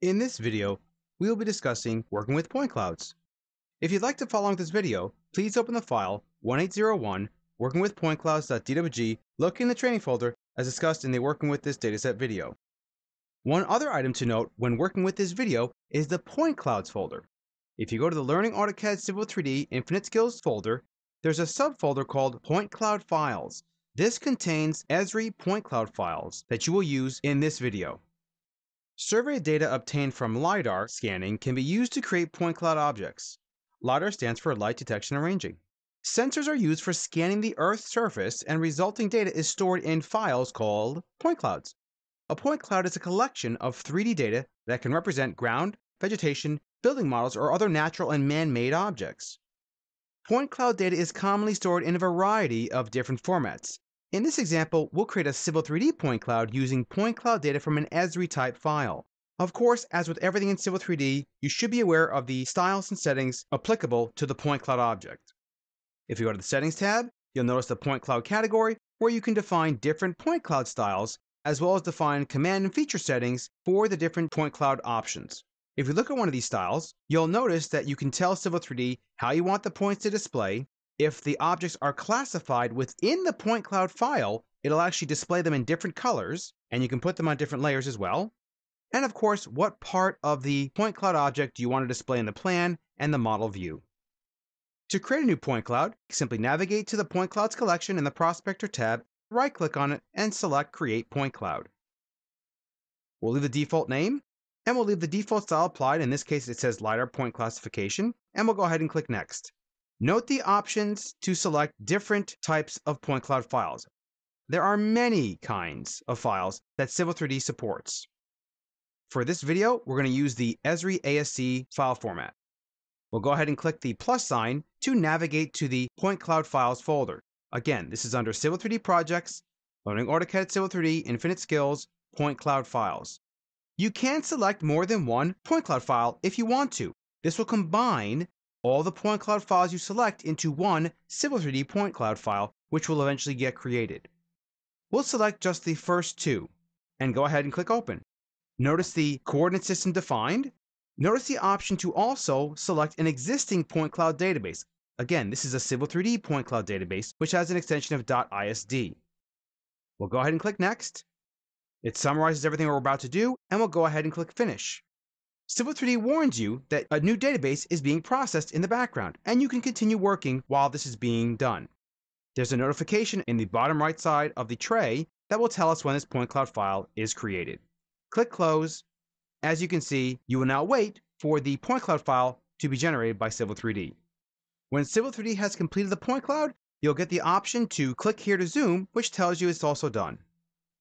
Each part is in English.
In this video, we will be discussing working with point clouds. If you'd like to follow along with this video, please open the file 1801 working with point clouds.dwg located in the training folder as discussed in the working with this dataset video. One other item to note when working with this video is the point clouds folder. If you go to the Learning AutoCAD Civil 3D Infinite Skills folder, there's a subfolder called point cloud files. This contains Esri point cloud files that you will use in this video. Survey data obtained from LiDAR scanning can be used to create point cloud objects. LiDAR stands for Light Detection and Ranging. Sensors are used for scanning the Earth's surface, and resulting data is stored in files called point clouds. A point cloud is a collection of 3D data that can represent ground, vegetation, building models, or other natural and man made objects. Point cloud data is commonly stored in a variety of different formats. In this example, we'll create a Civil 3D point cloud using point cloud data from an Esri type file. Of course, as with everything in Civil 3D, you should be aware of the styles and settings applicable to the point cloud object. If you go to the Settings tab, you'll notice the point cloud category where you can define different point cloud styles as well as define command and feature settings for the different point cloud options. If you look at one of these styles, you'll notice that you can tell Civil 3D how you want the points to display if the objects are classified within the point cloud file, it'll actually display them in different colors, and you can put them on different layers as well. And of course, what part of the point cloud object do you want to display in the plan and the model view. To create a new point cloud, simply navigate to the Point Clouds collection in the Prospector tab, right-click on it, and select Create Point Cloud. We'll leave the default name, and we'll leave the default style applied. In this case, it says LiDAR Point Classification, and we'll go ahead and click Next. Note the options to select different types of point cloud files. There are many kinds of files that Civil 3D supports. For this video, we're going to use the Esri ASC file format. We'll go ahead and click the plus sign to navigate to the Point Cloud Files folder. Again, this is under Civil 3D Projects, Learning AutoCAD Civil 3D, Infinite Skills, Point Cloud Files. You can select more than one point cloud file if you want to. This will combine all the point cloud files you select into one Civil 3D point cloud file, which will eventually get created. We'll select just the first two and go ahead and click open. Notice the coordinate system defined. Notice the option to also select an existing point cloud database. Again, this is a Civil 3D point cloud database, which has an extension of .isd. We'll go ahead and click Next. It summarizes everything we're about to do, and we'll go ahead and click Finish. Civil 3D warns you that a new database is being processed in the background, and you can continue working while this is being done. There's a notification in the bottom right side of the tray that will tell us when this point cloud file is created. Click Close. As you can see, you will now wait for the point cloud file to be generated by Civil 3D. When Civil 3D has completed the point cloud, you'll get the option to click here to zoom, which tells you it's also done.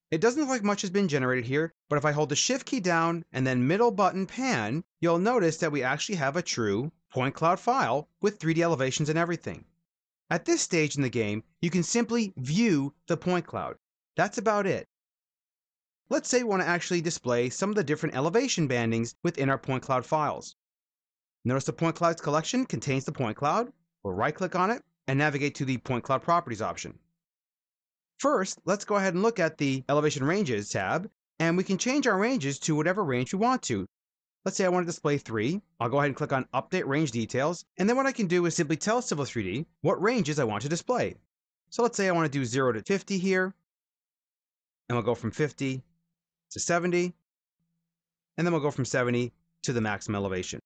It doesn't look like much has been generated here, but if I hold the shift key down and then middle button pan, you'll notice that we actually have a true point cloud file with 3D elevations and everything. At this stage in the game, you can simply view the point cloud. That's about it. Let's say we want to actually display some of the different elevation bandings within our point cloud files. Notice the point clouds collection contains the point cloud. We'll right click on it and navigate to the point cloud properties option. First, let's go ahead and look at the elevation ranges tab, and we can change our ranges to whatever range we want to. Let's say I want to display 3. I'll go ahead and click on Update Range Details, and then what I can do is simply tell Civil 3D what ranges I want to display. So let's say I want to do 0 to 50 here, and we'll go from 50 to 70, and then we'll go from 70 to the maximum elevation.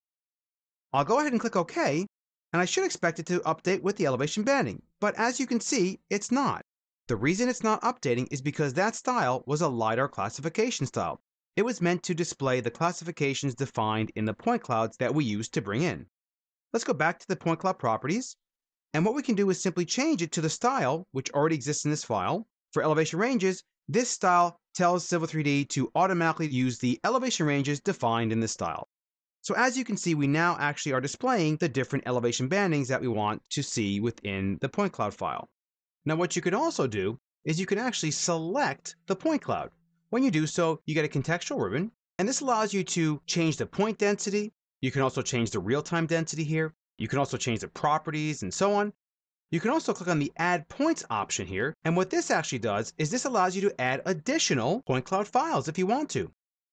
I'll go ahead and click OK, and I should expect it to update with the elevation banding, but as you can see, it's not. The reason it's not updating is because that style was a LiDAR classification style. It was meant to display the classifications defined in the point clouds that we used to bring in. Let's go back to the point cloud properties, and what we can do is simply change it to the style, which already exists in this file. For elevation ranges, this style tells Civil 3D to automatically use the elevation ranges defined in this style. So as you can see, we now actually are displaying the different elevation bandings that we want to see within the point cloud file. Now what you can also do is you can actually select the point cloud. When you do so, you get a contextual ribbon, and this allows you to change the point density. You can also change the real-time density here. You can also change the properties and so on. You can also click on the Add Points option here, and what this actually does is this allows you to add additional point cloud files if you want to.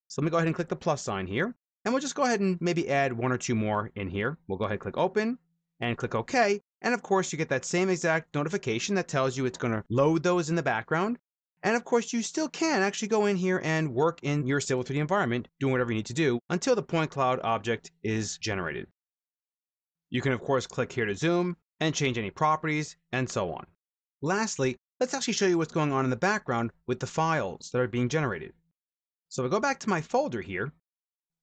So let me go ahead and click the plus sign here, and we'll just go ahead and maybe add one or two more in here. We'll go ahead and click Open, and click OK, and of course, you get that same exact notification that tells you it's going to load those in the background. And of course, you still can actually go in here and work in your Civil 3D environment, doing whatever you need to do until the point cloud object is generated. You can of course click here to zoom and change any properties and so on. Lastly, let's actually show you what's going on in the background with the files that are being generated. So if I go back to my folder here,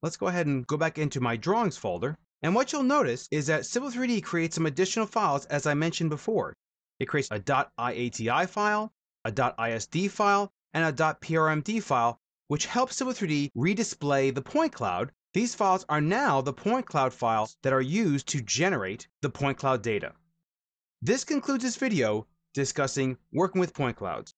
let's go ahead and go back into my drawings folder and what you'll notice is that Civil 3D creates some additional files as I mentioned before. It creates a .iati file, a .isd file, and a .prmd file, which helps Civil 3D redisplay the point cloud. These files are now the point cloud files that are used to generate the point cloud data. This concludes this video discussing working with point clouds.